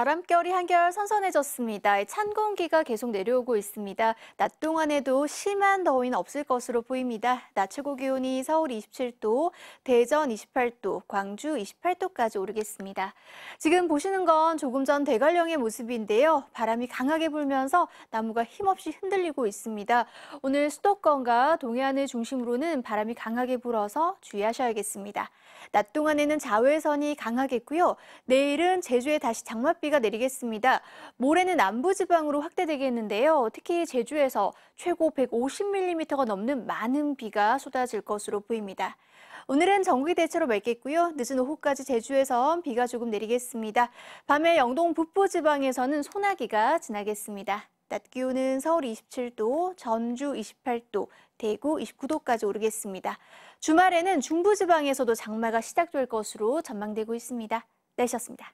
바람결이 한결 선선해졌습니다. 찬 공기가 계속 내려오고 있습니다. 낮 동안에도 심한 더위는 없을 것으로 보입니다. 낮 최고 기온이 서울 27도, 대전 28도, 광주 28도까지 오르겠습니다. 지금 보시는 건 조금 전 대관령의 모습인데요. 바람이 강하게 불면서 나무가 힘없이 흔들리고 있습니다. 오늘 수도권과 동해안을 중심으로는 바람이 강하게 불어서 주의하셔야겠습니다. 낮 동안에는 자외선이 강하겠고요. 내일은 제주에 다시 장맛비 비가 내리겠습니다. 모레는 남부지방으로 확대되겠는데요. 특히 제주에서 최고 150mm가 넘는 많은 비가 쏟아질 것으로 보입니다. 오늘은 정국 대체로 맑겠고요. 늦은 오후까지 제주에선 비가 조금 내리겠습니다. 밤에 영동 북부 지방에서는 소나기가 지나겠습니다. 낮 기온은 서울 27도, 전주 28도, 대구 29도까지 오르겠습니다. 주말에는 중부지방에서도 장마가 시작될 것으로 전망되고 있습니다. 내셨습니다.